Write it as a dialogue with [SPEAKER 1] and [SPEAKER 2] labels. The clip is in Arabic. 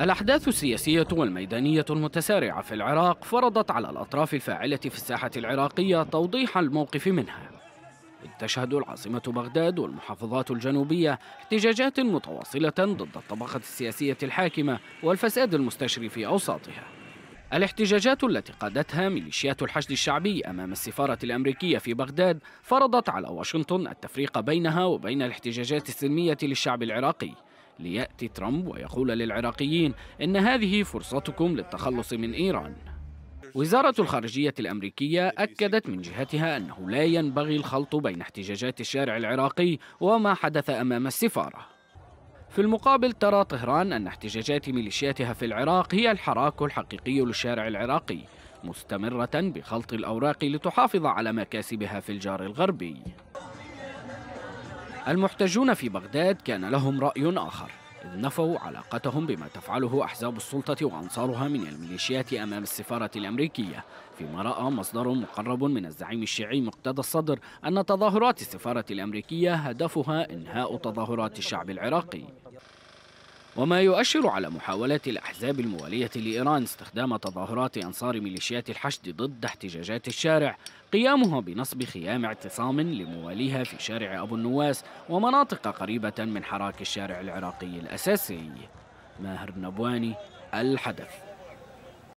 [SPEAKER 1] الأحداث السياسية والميدانية المتسارعة في العراق فرضت على الأطراف الفاعلة في الساحة العراقية توضيح الموقف منها تشهد العاصمة بغداد والمحافظات الجنوبية احتجاجات متواصلة ضد الطبقة السياسية الحاكمة والفساد المستشري في أوساطها الاحتجاجات التي قادتها ميليشيات الحشد الشعبي أمام السفارة الأمريكية في بغداد فرضت على واشنطن التفريق بينها وبين الاحتجاجات السلمية للشعب العراقي ليأتي ترامب ويقول للعراقيين إن هذه فرصتكم للتخلص من إيران وزارة الخارجية الأمريكية أكدت من جهتها أنه لا ينبغي الخلط بين احتجاجات الشارع العراقي وما حدث أمام السفارة في المقابل ترى طهران أن احتجاجات ميليشياتها في العراق هي الحراك الحقيقي للشارع العراقي مستمرة بخلط الأوراق لتحافظ على مكاسبها في الجار الغربي المحتجون في بغداد كان لهم رأي آخر إذ نفوا علاقتهم بما تفعله أحزاب السلطة وأنصارها من الميليشيات أمام السفارة الأمريكية فيما رأى مصدر مقرب من الزعيم الشيعي مقتدى الصدر أن تظاهرات السفارة الأمريكية هدفها إنهاء تظاهرات الشعب العراقي وما يؤشر على محاولات الأحزاب الموالية لإيران استخدام تظاهرات أنصار ميليشيات الحشد ضد احتجاجات الشارع قيامها بنصب خيام اعتصام لمواليها في شارع أبو النواس ومناطق قريبة من حراك الشارع العراقي الأساسي ماهر نبواني الحدث